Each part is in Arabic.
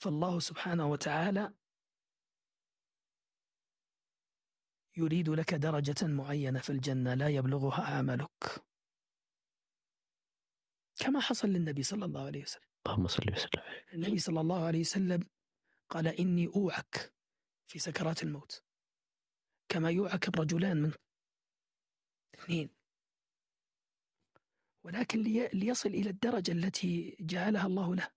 فالله سبحانه وتعالى يريد لك درجة معينة في الجنة لا يبلغها عملك كما حصل للنبي صلى الله عليه وسلم اللهم صل وسلم النبي صلى الله عليه وسلم قال إني أوعك في سكرات الموت كما يوعك الرجلان من اثنين ولكن ليصل إلى الدرجة التي جعلها الله له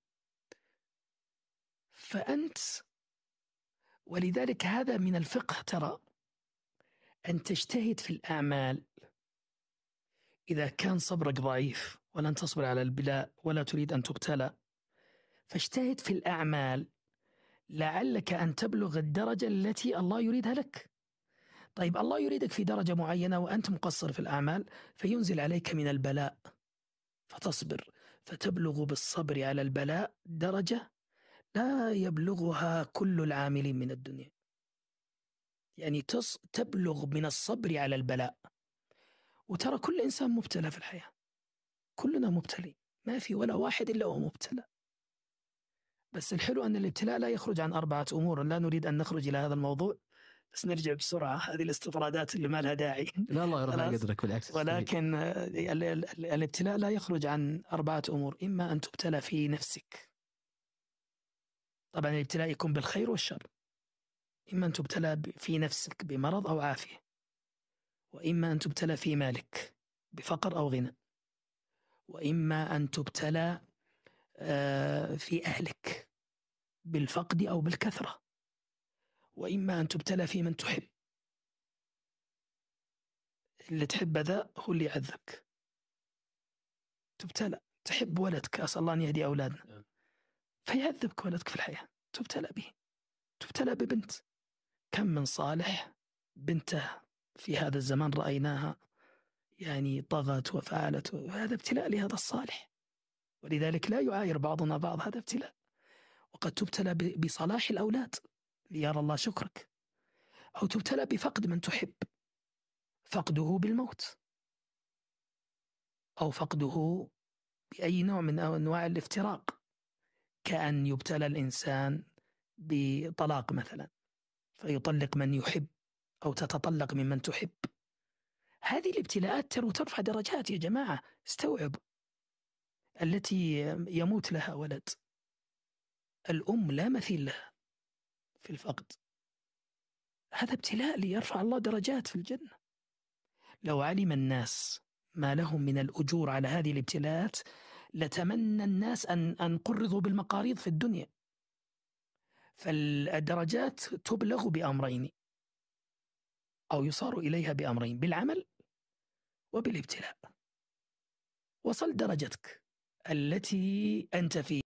فأنت ولذلك هذا من الفقه ترى أن تجتهد في الأعمال إذا كان صبرك ضعيف ولن تصبر على البلاء ولا تريد أن تبتلى فاجتهد في الأعمال لعلك أن تبلغ الدرجة التي الله يريدها لك طيب الله يريدك في درجة معينة وأنت مقصر في الأعمال فينزل عليك من البلاء فتصبر فتبلغ بالصبر على البلاء درجة لا يبلغها كل العاملين من الدنيا يعني تص... تبلغ من الصبر على البلاء وترى كل إنسان مبتلى في الحياة كلنا مبتلي ما في ولا واحد إلا هو مبتلى بس الحلو أن الابتلاء لا يخرج عن أربعة أمور لا نريد أن نخرج إلى هذا الموضوع بس نرجع بسرعة هذه الاستطرادات اللي ما لها داعي لا الله يرفع قدرك بالعكس ولكن آه، الابتلاء لا يخرج عن أربعة أمور إما أن تبتلى في نفسك طبعا الابتلاء يكون بالخير والشر إما أن تبتلى في نفسك بمرض أو عافية وإما أن تبتلى في مالك بفقر أو غنى وإما أن تبتلى آه، في أهلك بالفقد أو بالكثرة وإما أن تبتلى في من تحب اللي تحب ذا هو اللي يعذبك تبتلى تحب ولدك أسأل الله أن يهدي أولادنا نعم. فيعذبك ولدك في الحياة تبتلى به تبتلى ببنت كم من صالح بنته في هذا الزمان رأيناها يعني طغت وفعلت وهذا ابتلاء لهذا الصالح ولذلك لا يعاير بعضنا بعض هذا ابتلاء وقد تبتلى بصلاح الأولاد ليرى الله شكرك أو تبتلى بفقد من تحب فقده بالموت أو فقده بأي نوع من أنواع الافتراق كأن يبتلى الإنسان بطلاق مثلا فيطلق من يحب أو تتطلق ممن تحب هذه الابتلاءات ترى ترفع درجات يا جماعة استوعب التي يموت لها ولد الأم لا مثيل لها في الفقد هذا ابتلاء ليرفع الله درجات في الجنة لو علم الناس ما لهم من الأجور على هذه الابتلاءات لتمنى الناس أن أن قرضوا بالمقاريض في الدنيا فالدرجات تبلغ بأمرين أو يصار إليها بأمرين بالعمل وبالابتلاء وصل درجتك التي أنت فيها